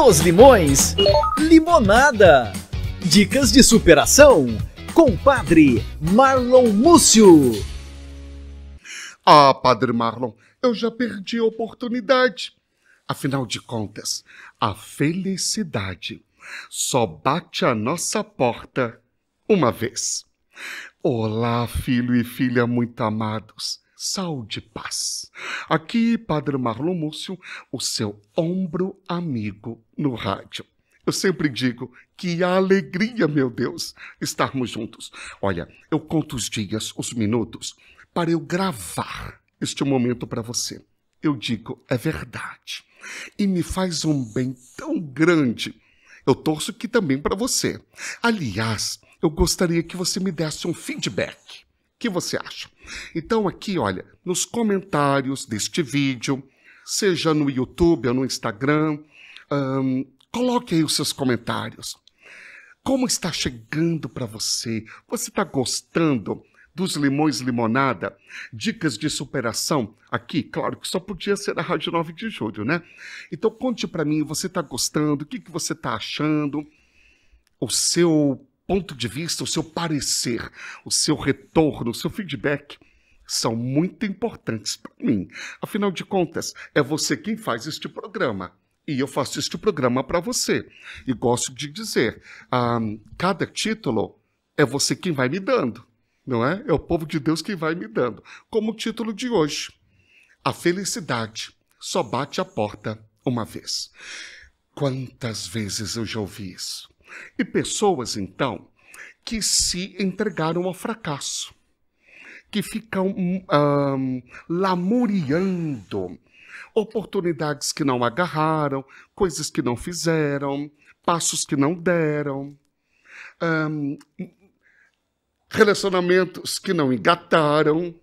dos limões, limonada. Dicas de superação, com padre Marlon Múcio. Ah, padre Marlon, eu já perdi a oportunidade. Afinal de contas, a felicidade só bate à nossa porta uma vez. Olá, filho e filha muito amados. Saúde e paz. Aqui, Padre Marlon Múcio, o seu ombro amigo no rádio. Eu sempre digo que a alegria, meu Deus, estarmos juntos. Olha, eu conto os dias, os minutos, para eu gravar este momento para você. Eu digo, é verdade. E me faz um bem tão grande. Eu torço que também para você. Aliás, eu gostaria que você me desse um feedback. O que você acha? Então, aqui, olha, nos comentários deste vídeo, seja no YouTube ou no Instagram, um, coloque aí os seus comentários. Como está chegando para você? Você está gostando dos limões limonada? Dicas de superação? Aqui, claro que só podia ser a Rádio 9 de Julho, né? Então conte para mim, você está gostando? O que, que você está achando? O seu ponto de vista, o seu parecer, o seu retorno, o seu feedback são muito importantes para mim. Afinal de contas, é você quem faz este programa e eu faço este programa para você. E gosto de dizer, um, ah, cada título é você quem vai me dando, não é? É o povo de Deus que vai me dando. Como o título de hoje, a felicidade só bate a porta uma vez. Quantas vezes eu já ouvi isso? E pessoas, então, que se entregaram ao fracasso, que ficam um, um, lamuriando Oportunidades que não agarraram, coisas que não fizeram, passos que não deram, um, relacionamentos que não engataram,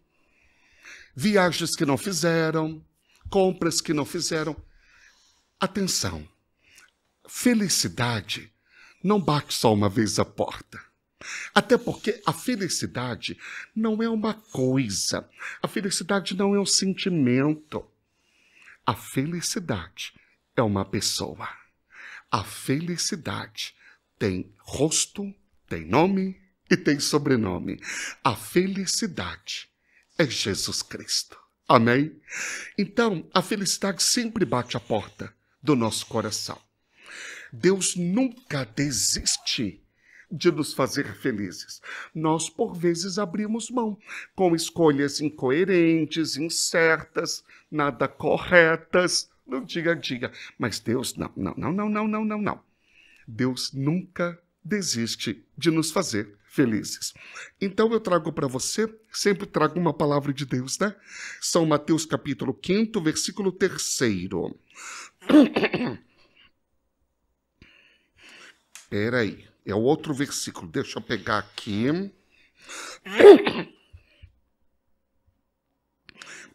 viagens que não fizeram, compras que não fizeram. Atenção, felicidade não bate só uma vez a porta. Até porque a felicidade não é uma coisa, a felicidade não é um sentimento. A felicidade é uma pessoa. A felicidade tem rosto, tem nome e tem sobrenome. A felicidade é Jesus Cristo. Amém? Então, a felicidade sempre bate a porta do nosso coração. Deus nunca desiste de nos fazer felizes. Nós, por vezes, abrimos mão com escolhas incoerentes, incertas, nada corretas. Não diga, diga. Mas Deus, não, não, não, não, não, não, não, não. Deus nunca desiste de nos fazer felizes. Então eu trago para você, sempre trago uma palavra de Deus, né? São Mateus capítulo 5, versículo 3. Peraí. É o outro versículo. Deixa eu pegar aqui.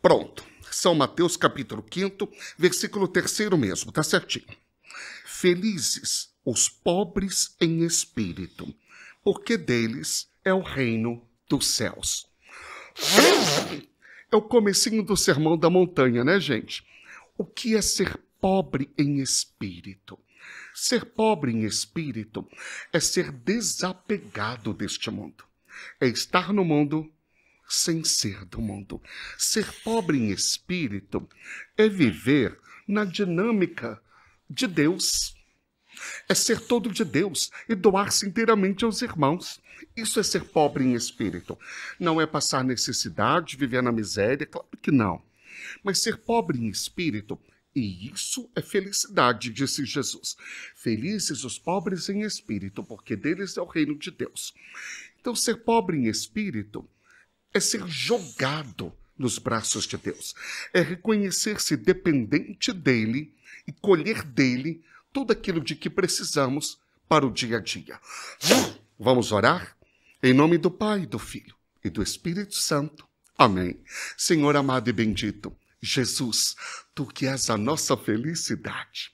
Pronto. São Mateus, capítulo 5, versículo 3 mesmo, tá certinho. Felizes os pobres em espírito, porque deles é o reino dos céus. É o comecinho do Sermão da Montanha, né, gente? O que é ser pobre em espírito? Ser pobre em espírito é ser desapegado deste mundo, é estar no mundo sem ser do mundo. Ser pobre em espírito é viver na dinâmica de Deus. É ser todo de Deus e doar-se inteiramente aos irmãos. Isso é ser pobre em espírito. Não é passar necessidade, viver na miséria, claro que não. Mas ser pobre em espírito e isso é felicidade, disse Jesus. Felizes os pobres em espírito, porque deles é o reino de Deus. Então, ser pobre em espírito é ser jogado nos braços de Deus, é reconhecer-se dependente dele e colher dele tudo aquilo de que precisamos para o dia a dia. Vamos orar? Em nome do Pai, do Filho e do Espírito Santo. Amém. Senhor amado e bendito, Jesus, tu que és a nossa felicidade,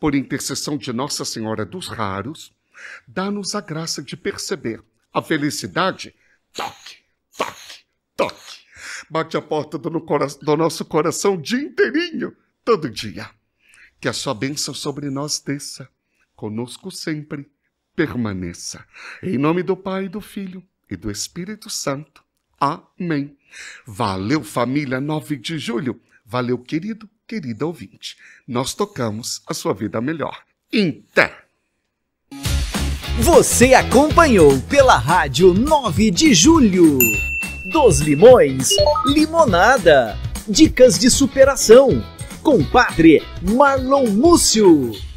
por intercessão de Nossa Senhora dos Raros, dá-nos a graça de perceber a felicidade. Toque, toque, toque. Bate a porta do, do nosso coração o dia inteirinho, todo dia. Que a sua bênção sobre nós desça, conosco sempre, permaneça. Em nome do Pai, do Filho e do Espírito Santo. Amém. Valeu, família 9 de julho. Valeu, querido, querida ouvinte. Nós tocamos a sua vida melhor. Inter. Você acompanhou pela Rádio 9 de Julho. Dos Limões, Limonada. Dicas de superação. Compadre Marlon Múcio.